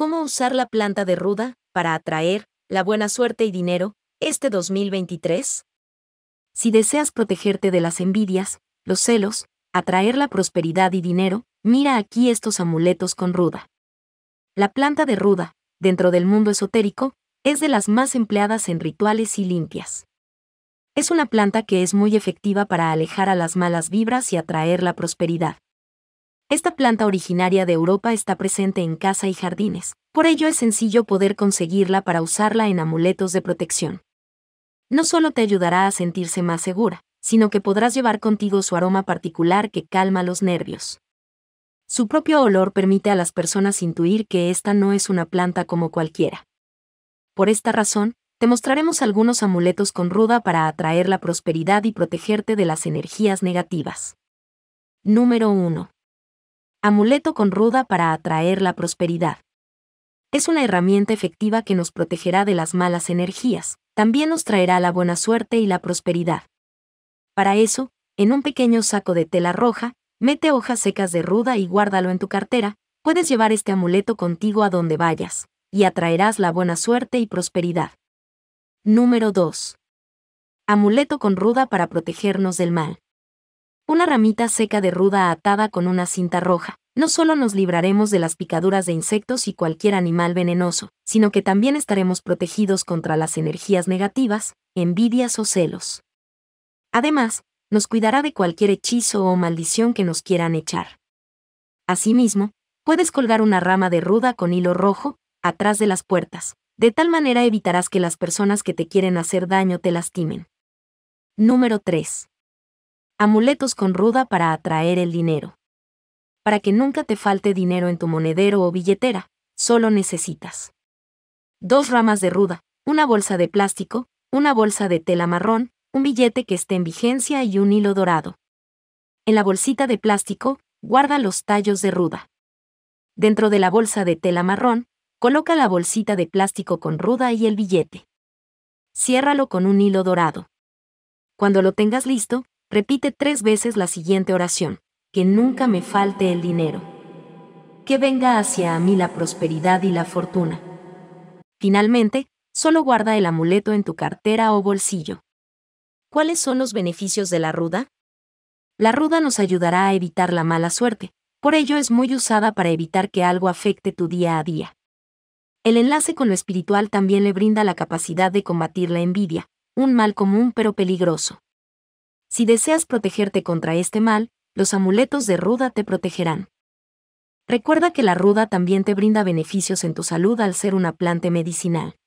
¿Cómo usar la planta de ruda para atraer la buena suerte y dinero este 2023? Si deseas protegerte de las envidias, los celos, atraer la prosperidad y dinero, mira aquí estos amuletos con ruda. La planta de ruda, dentro del mundo esotérico, es de las más empleadas en rituales y limpias. Es una planta que es muy efectiva para alejar a las malas vibras y atraer la prosperidad. Esta planta originaria de Europa está presente en casa y jardines, por ello es sencillo poder conseguirla para usarla en amuletos de protección. No solo te ayudará a sentirse más segura, sino que podrás llevar contigo su aroma particular que calma los nervios. Su propio olor permite a las personas intuir que esta no es una planta como cualquiera. Por esta razón, te mostraremos algunos amuletos con ruda para atraer la prosperidad y protegerte de las energías negativas. Número 1. Amuleto con ruda para atraer la prosperidad. Es una herramienta efectiva que nos protegerá de las malas energías, también nos traerá la buena suerte y la prosperidad. Para eso, en un pequeño saco de tela roja, mete hojas secas de ruda y guárdalo en tu cartera, puedes llevar este amuleto contigo a donde vayas, y atraerás la buena suerte y prosperidad. Número 2. Amuleto con ruda para protegernos del mal una ramita seca de ruda atada con una cinta roja. No solo nos libraremos de las picaduras de insectos y cualquier animal venenoso, sino que también estaremos protegidos contra las energías negativas, envidias o celos. Además, nos cuidará de cualquier hechizo o maldición que nos quieran echar. Asimismo, puedes colgar una rama de ruda con hilo rojo, atrás de las puertas. De tal manera evitarás que las personas que te quieren hacer daño te lastimen. Número 3. Amuletos con ruda para atraer el dinero. Para que nunca te falte dinero en tu monedero o billetera, solo necesitas dos ramas de ruda, una bolsa de plástico, una bolsa de tela marrón, un billete que esté en vigencia y un hilo dorado. En la bolsita de plástico, guarda los tallos de ruda. Dentro de la bolsa de tela marrón, coloca la bolsita de plástico con ruda y el billete. Ciérralo con un hilo dorado. Cuando lo tengas listo, repite tres veces la siguiente oración. Que nunca me falte el dinero. Que venga hacia mí la prosperidad y la fortuna. Finalmente, solo guarda el amuleto en tu cartera o bolsillo. ¿Cuáles son los beneficios de la ruda? La ruda nos ayudará a evitar la mala suerte, por ello es muy usada para evitar que algo afecte tu día a día. El enlace con lo espiritual también le brinda la capacidad de combatir la envidia, un mal común pero peligroso. Si deseas protegerte contra este mal, los amuletos de ruda te protegerán. Recuerda que la ruda también te brinda beneficios en tu salud al ser una planta medicinal.